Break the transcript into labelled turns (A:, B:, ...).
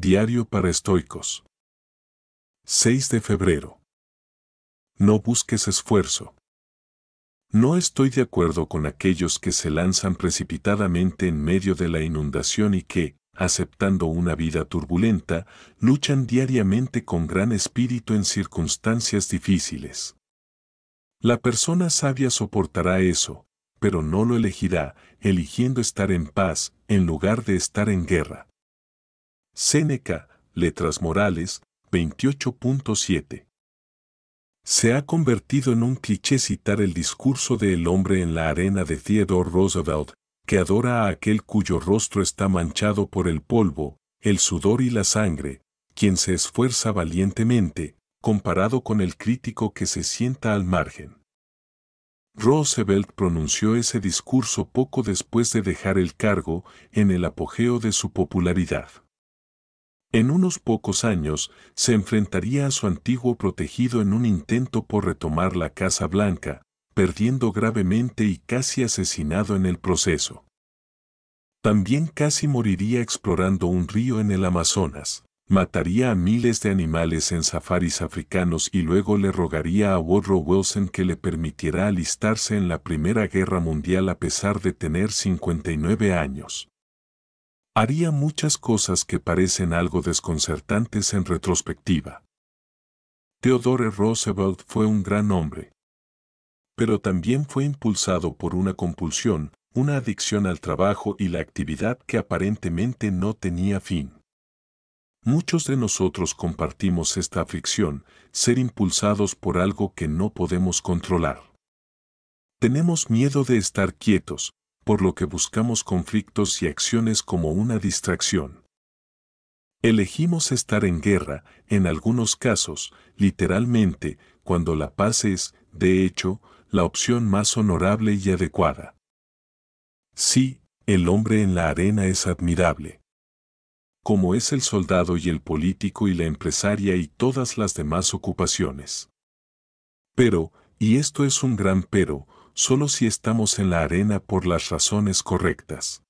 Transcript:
A: Diario para estoicos. 6 de febrero. No busques esfuerzo. No estoy de acuerdo con aquellos que se lanzan precipitadamente en medio de la inundación y que, aceptando una vida turbulenta, luchan diariamente con gran espíritu en circunstancias difíciles. La persona sabia soportará eso, pero no lo elegirá, eligiendo estar en paz en lugar de estar en guerra. Séneca, Letras Morales, 28.7. Se ha convertido en un cliché citar el discurso de el hombre en la arena de Theodore Roosevelt, que adora a aquel cuyo rostro está manchado por el polvo, el sudor y la sangre, quien se esfuerza valientemente, comparado con el crítico que se sienta al margen. Roosevelt pronunció ese discurso poco después de dejar el cargo, en el apogeo de su popularidad. En unos pocos años, se enfrentaría a su antiguo protegido en un intento por retomar la Casa Blanca, perdiendo gravemente y casi asesinado en el proceso. También casi moriría explorando un río en el Amazonas, mataría a miles de animales en safaris africanos y luego le rogaría a Woodrow Wilson que le permitiera alistarse en la Primera Guerra Mundial a pesar de tener 59 años haría muchas cosas que parecen algo desconcertantes en retrospectiva. Theodore Roosevelt fue un gran hombre. Pero también fue impulsado por una compulsión, una adicción al trabajo y la actividad que aparentemente no tenía fin. Muchos de nosotros compartimos esta aflicción, ser impulsados por algo que no podemos controlar. Tenemos miedo de estar quietos, por lo que buscamos conflictos y acciones como una distracción. Elegimos estar en guerra, en algunos casos, literalmente, cuando la paz es, de hecho, la opción más honorable y adecuada. Sí, el hombre en la arena es admirable. Como es el soldado y el político y la empresaria y todas las demás ocupaciones. Pero, y esto es un gran pero, solo si estamos en la arena por las razones correctas.